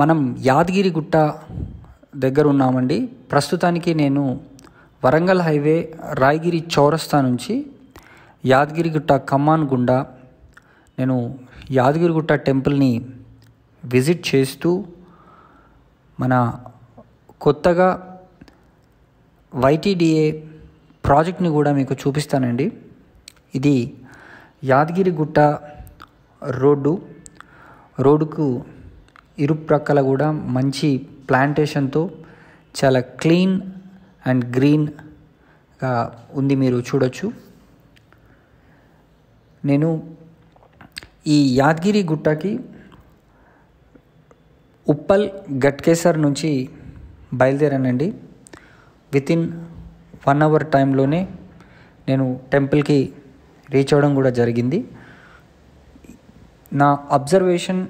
మనం యాదగిరిగుట్ట దగ్గర ఉన్నామండి ప్రస్తుతానికి నేను వరంగల్ హైవే రాయగిరి చౌరస్తా నుంచి యాదగిరిగుట్ట కమ్మాన్ గుండా నేను యాదగిరిగుట్ట టెంపుల్ని విజిట్ చేస్తూ మన కొత్తగా వైటీడిఏ ప్రాజెక్ట్ని కూడా మీకు చూపిస్తానండి ఇది యాదగిరిగుట్ట రోడ్డు రోడ్డుకు ఇరుప్రక్కల కూడా మంచి ప్లాంటేషన్తో చాలా క్లీన్ అండ్ గ్రీన్గా ఉంది మీరు చూడొచ్చు నేను ఈ యాదగిరి గుట్టకి ఉప్పల్ గట్కేసర్ నుంచి బయలుదేరానండి విత్ ఇన్ వన్ అవర్ టైంలోనే నేను టెంపుల్కి రీచ్ అవ్వడం కూడా జరిగింది నా అబ్జర్వేషన్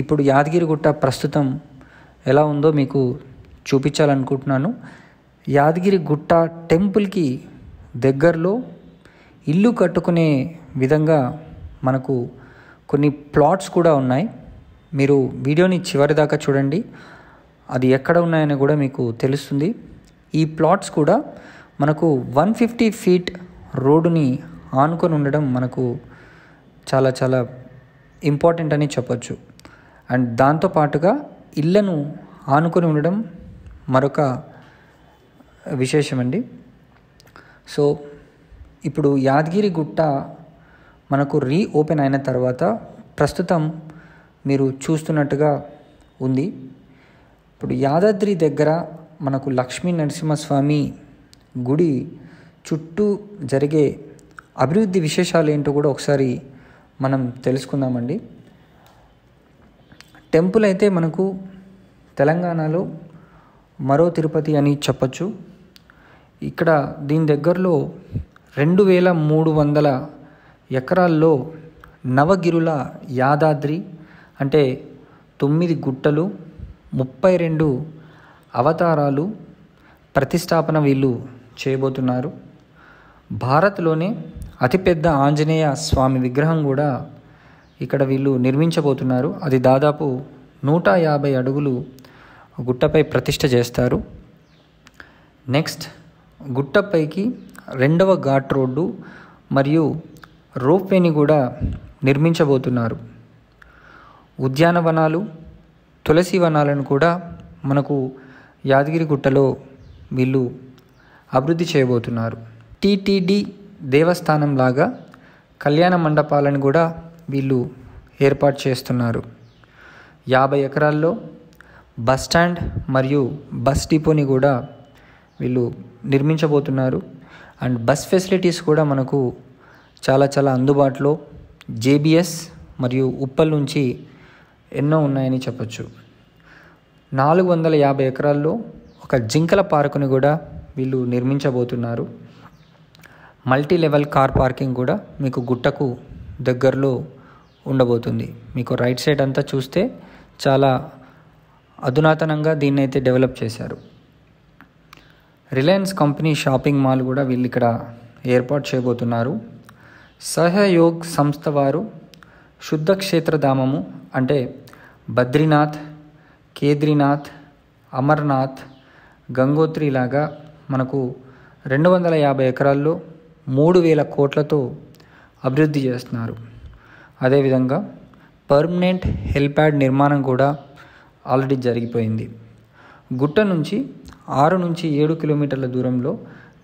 ఇప్పుడు యాదగిరిగుట్ట ప్రస్తుతం ఎలా ఉందో మీకు చూపించాలనుకుంటున్నాను యాదగిరిగుట్ట టెంపుల్కి దగ్గరలో ఇల్లు కట్టుకునే విధంగా మనకు కొన్ని ప్లాట్స్ కూడా ఉన్నాయి మీరు వీడియోని చివరి దాకా చూడండి అది ఎక్కడ ఉన్నాయని కూడా మీకు తెలుస్తుంది ఈ ప్లాట్స్ కూడా మనకు వన్ ఫిఫ్టీ ఫీట్ రోడ్డుని ఆనుకొని ఉండడం మనకు చాలా చాలా ఇంపార్టెంట్ అని చెప్పొచ్చు అండ్ దాంతోపాటుగా ఇళ్ళను ఆనుకొని ఉండడం మరొక విశేషమండి సో ఇప్పుడు యాదగిరి గుట్ట మనకు రీఓపెన్ అయిన తర్వాత ప్రస్తుతం మీరు చూస్తున్నట్టుగా ఉంది ఇప్పుడు యాదాద్రి దగ్గర మనకు లక్ష్మీ నరసింహస్వామి గుడి చుట్టూ జరిగే అభివృద్ధి విశేషాలు ఏంటో కూడా ఒకసారి మనం తెలుసుకుందామండి టెంపుల్ అయితే మనకు తెలంగాణలో మరో తిరుపతి అని చెప్పచ్చు ఇక్కడ దీని దగ్గరలో రెండు వేల మూడు వందల ఎకరాల్లో నవగిరుల యాదాద్రి అంటే తొమ్మిది గుట్టలు ముప్పై రెండు అవతారాలు ప్రతిష్టాపన వీళ్ళు చేయబోతున్నారు భారత్లోనే అతిపెద్ద ఆంజనేయ స్వామి విగ్రహం కూడా ఇక్కడ వీళ్ళు నిర్మించబోతున్నారు అది దాదాపు నూట యాభై అడుగులు గుట్టపై ప్రతిష్ట చేస్తారు నెక్స్ట్ గుట్టపైకి రెండవ ఘాట్ రోడ్డు మరియు రోప్వేని కూడా నిర్మించబోతున్నారు ఉద్యానవనాలు తులసి వనాలను కూడా మనకు యాదగిరి గుట్టలో వీళ్ళు అభివృద్ధి చేయబోతున్నారు టీటీడీ దేవస్థానం లాగా కళ్యాణ మండపాలను కూడా వీళ్ళు ఏర్పాటు చేస్తున్నారు యాభై ఎకరాల్లో బస్ స్టాండ్ మరియు బస్ డిపోని కూడా వీళ్ళు నిర్మించబోతున్నారు అండ్ బస్ ఫెసిలిటీస్ కూడా మనకు చాలా చాలా అందుబాటులో జేబిఎస్ మరియు ఉప్పల్ నుంచి ఎన్నో ఉన్నాయని చెప్పచ్చు నాలుగు వందల యాభై ఎకరాల్లో ఒక జింకల పార్కుని కూడా వీళ్ళు నిర్మించబోతున్నారు మల్టీ లెవెల్ కార్ పార్కింగ్ కూడా మీకు గుట్టకు దగ్గరలో ఉండబోతుంది మీకు రైట్ సైడ్ అంతా చూస్తే చాలా అధునాతనంగా దీన్ని అయితే డెవలప్ చేశారు రిలయన్స్ కంపెనీ షాపింగ్ మాల్ కూడా వీళ్ళు ఇక్కడ ఏర్పాటు చేయబోతున్నారు సహయోగ్ సంస్థ వారు శుద్ధ క్షేత్రధామము అంటే బద్రీనాథ్ కేద్రీనాథ్ అమర్నాథ్ గంగోత్రి లాగా మనకు రెండు వందల యాభై ఎకరాల్లో మూడు వేల కోట్లతో అభివృద్ధి చేస్తున్నారు అదేవిధంగా పర్మనెంట్ హెల్ప్యాడ్ నిర్మాణం కూడా ఆల్రెడీ జరిగిపోయింది గుట్ట నుంచి ఆరు నుంచి ఏడు కిలోమీటర్ల దూరంలో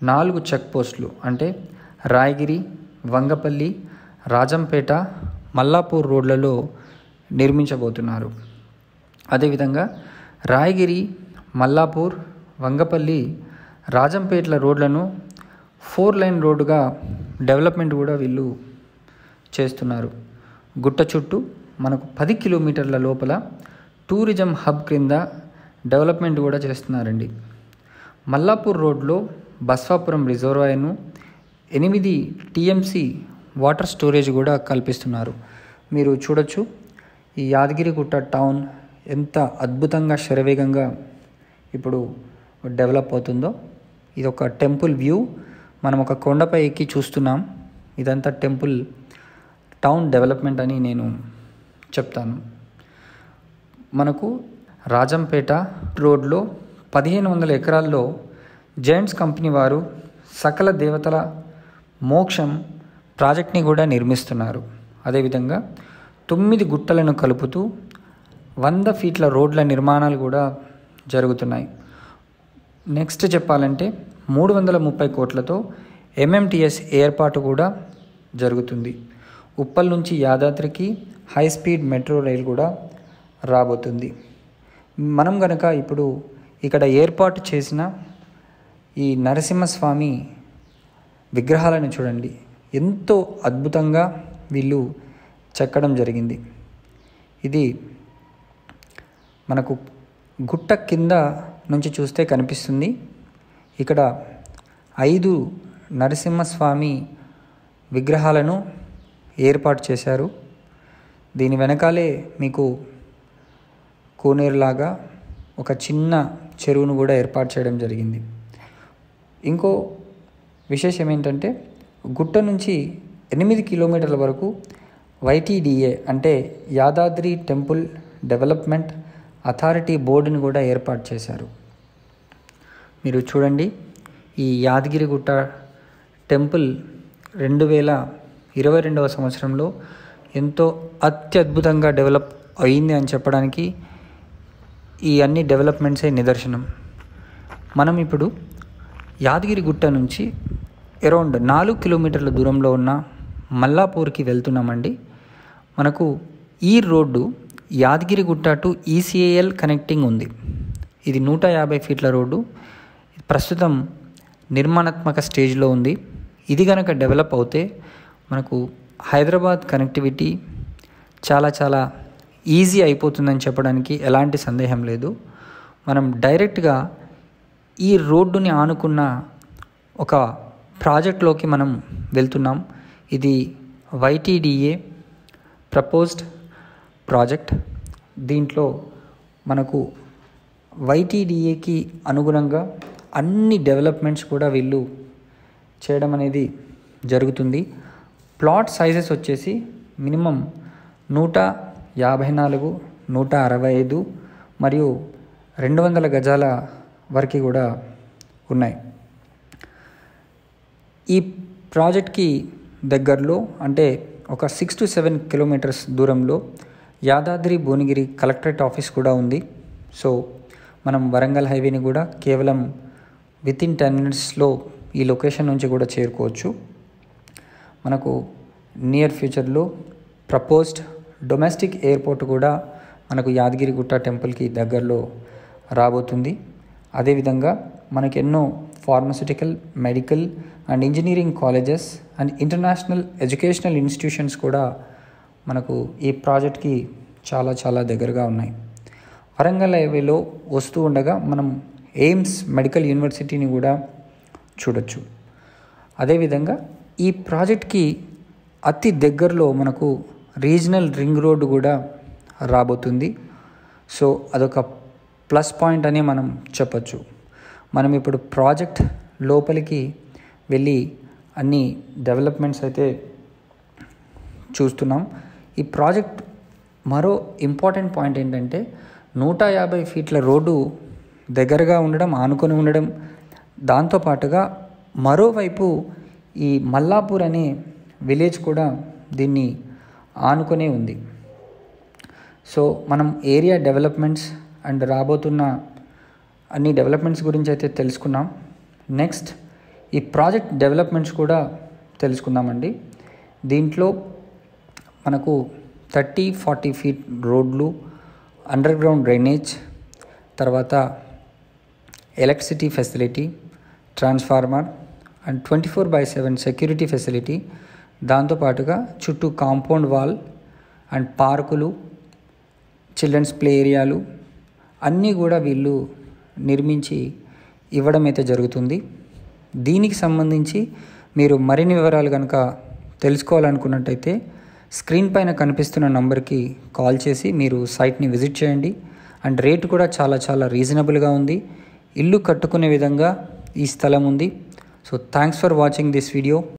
నాలుగు చెక్ పోస్టులు అంటే రాయగిరి వంగపల్లి రాజంపేట మల్లాపూర్ రోడ్లలో నిర్మించబోతున్నారు అదేవిధంగా రాయగిరి మల్లాపూర్ వంగపల్లి రాజంపేటల రోడ్లను ఫోర్ లైన్ రోడ్డుగా డెవలప్మెంట్ కూడా వీళ్ళు చేస్తున్నారు గుట్ట చుట్టూ మనకు పది కిలోమీటర్ల లోపల టూరిజం హబ్ క్రింద డెవలప్మెంట్ కూడా చేస్తున్నారండి మల్లాపూర్ రోడ్లో బస్వాపురం రిజర్వాయర్ను ఎనిమిది టీఎంసీ వాటర్ స్టోరేజ్ కూడా కల్పిస్తున్నారు మీరు చూడొచ్చు ఈ యాదగిరిగుట్ట టౌన్ ఎంత అద్భుతంగా శరవేగంగా ఇప్పుడు డెవలప్ అవుతుందో ఇది ఒక టెంపుల్ వ్యూ మనం ఒక కొండపై ఎక్కి చూస్తున్నాం ఇదంతా టెంపుల్ టౌన్ డెవలప్మెంట్ అని నేను చెప్తాను మనకు రాజంపేట రోడ్లో పదిహేను వందల ఎకరాల్లో జైంట్స్ కంపెనీ వారు సకల దేవతల మోక్షం ప్రాజెక్ట్ని కూడా నిర్మిస్తున్నారు అదేవిధంగా తొమ్మిది గుట్టలను కలుపుతూ వంద ఫీట్ల రోడ్ల నిర్మాణాలు కూడా జరుగుతున్నాయి నెక్స్ట్ చెప్పాలంటే మూడు వందల ముప్పై కోట్లతో ఎంఎంటీఎస్ ఏర్పాటు కూడా జరుగుతుంది ఉప్పల్ నుంచి యాదాద్రికి హై స్పీడ్ మెట్రో రైలు కూడా రాబోతుంది మనం గనక ఇప్పుడు ఇక్కడ ఏర్పాటు చేసిన ఈ నరసింహస్వామి విగ్రహాలను చూడండి ఎంతో అద్భుతంగా వీళ్ళు చెక్కడం జరిగింది ఇది మనకు గుట్ట కింద నుంచి చూస్తే కనిపిస్తుంది ఇక్కడ ఐదు నరసింహస్వామి విగ్రహాలను ఏర్పాటు చేశారు దీని వెనకాలే మీకు కోనేరులాగా ఒక చిన్న చెరువును కూడా ఏర్పాటు చేయడం జరిగింది ఇంకో విశేషం ఏంటంటే గుట్ట నుంచి ఎనిమిది కిలోమీటర్ల వరకు వైటీడిఏ అంటే యాదాద్రి టెంపుల్ డెవలప్మెంట్ అథారిటీ బోర్డుని కూడా ఏర్పాటు చేశారు మీరు చూడండి ఈ యాదగిరిగుట్ట టెంపుల్ రెండు వేల ఇరవై రెండవ సంవత్సరంలో ఎంతో అత్యద్భుతంగా డెవలప్ అయింది అని చెప్పడానికి ఈ అన్ని డెవలప్మెంట్సే నిదర్శనం మనం ఇప్పుడు యాదగిరి గుట్ట నుంచి అరౌండ్ నాలుగు కిలోమీటర్ల దూరంలో ఉన్న మల్లాపూర్కి వెళ్తున్నామండి మనకు ఈ road Yadagirigutta to ECIL connecting ఉంది ఇది నూట యాభై ఫీట్ల రోడ్డు ప్రస్తుతం నిర్మాణాత్మక స్టేజ్లో ఉంది ఇది కనుక డెవలప్ అవుతే మనకు హైదరాబాద్ కనెక్టివిటీ చాలా చాలా ఈజీ అయిపోతుందని చెప్పడానికి ఎలాంటి సందేహం లేదు మనం డైరెక్ట్గా ఈ రోడ్డుని ఆనుకున్న ఒక ప్రాజెక్ట్లోకి మనం వెళ్తున్నాం ఇది వైటీడీఏ ప్రపోజ్డ్ ప్రాజెక్ట్ దీంట్లో మనకు వైటీడీఏకి అనుగుణంగా అన్ని డెవలప్మెంట్స్ కూడా వీళ్ళు చేయడం అనేది జరుగుతుంది ప్లాట్ సైజెస్ వచ్చేసి మినిమం నూట యాభై నాలుగు నూట అరవై ఐదు మరియు రెండు వందల గజాల వరకు కూడా ఉన్నాయి ఈ ప్రాజెక్ట్కి దగ్గరలో అంటే ఒక సిక్స్ టు సెవెన్ కిలోమీటర్స్ దూరంలో యాదాద్రి భువనగిరి కలెక్టరేట్ ఆఫీస్ కూడా ఉంది సో మనం వరంగల్ హైవేని కూడా కేవలం విత్ ఇన్ టెన్ మినిట్స్లో ఈ లొకేషన్ నుంచి కూడా చేరుకోవచ్చు మనకు నియర్ ఫ్యూచర్లో ప్రపోజ్డ్ డొమెస్టిక్ ఎయిర్పోర్ట్ కూడా మనకు యాదగిరిగుట్ట టెంపుల్కి దగ్గరలో రాబోతుంది అదేవిధంగా మనకు ఎన్నో pharmaceutical medical and engineering colleges and international educational institutions కూడా మనకు ఈ ప్రాజెక్ట్కి చాలా చాలా దగ్గరగా ఉన్నాయి వరంగల్ హైవేలో వస్తూ ఉండగా మనం ఎయిమ్స్ మెడికల్ యూనివర్సిటీని కూడా చూడొచ్చు అదేవిధంగా ఈ ప్రాజెక్ట్కి అతి దగ్గరలో మనకు రీజనల్ రింగ్ రోడ్డు కూడా రాబోతుంది సో అదొక ప్లస్ పాయింట్ అని మనం చెప్పచ్చు మనం ఇప్పుడు ప్రాజెక్ట్ లోపలికి వెళ్ళి అన్ని డెవలప్మెంట్స్ అయితే చూస్తున్నాం ఈ ప్రాజెక్ట్ మరో ఇంపార్టెంట్ పాయింట్ ఏంటంటే నూట యాభై ఫీట్ల రోడ్డు దగ్గరగా ఉండడం ఆనుకొని ఉండడం దాంతోపాటుగా మరోవైపు ఈ మల్లాపూర్ అనే విలేజ్ కూడా దీన్ని ఆనుకునే ఉంది సో మనం ఏరియా డెవలప్మెంట్స్ అండ్ రాబోతున్న అన్ని డెవలప్మెంట్స్ గురించి అయితే తెలుసుకున్నాం నెక్స్ట్ ఈ ప్రాజెక్ట్ డెవలప్మెంట్స్ కూడా తెలుసుకుందామండి దీంట్లో మనకు థర్టీ ఫార్టీ ఫీట్ రోడ్లు అండర్ గ్రౌండ్ డ్రైనేజ్ తర్వాత electricity facility transformer and twenty four by seven security facility దాంతోపాటుగా చుట్టూ కాంపౌండ్ వాల్ అండ్ పార్కులు చిల్డ్రన్స్ ప్లే ఏరియాలు అన్నీ కూడా వీళ్ళు నిర్మించి ఇవ్వడం అయితే జరుగుతుంది దీనికి సంబంధించి మీరు మరిన్ని వివరాలు కనుక తెలుసుకోవాలనుకున్నట్టయితే స్క్రీన్ పైన కనిపిస్తున్న నంబర్కి కాల్ చేసి మీరు సైట్ని విజిట్ చేయండి అండ్ రేటు కూడా చాలా చాలా రీజనబుల్గా ఉంది ఇల్లు కట్టుకునే విధంగా ఈ స్థలం ఉంది So thanks for watching this video.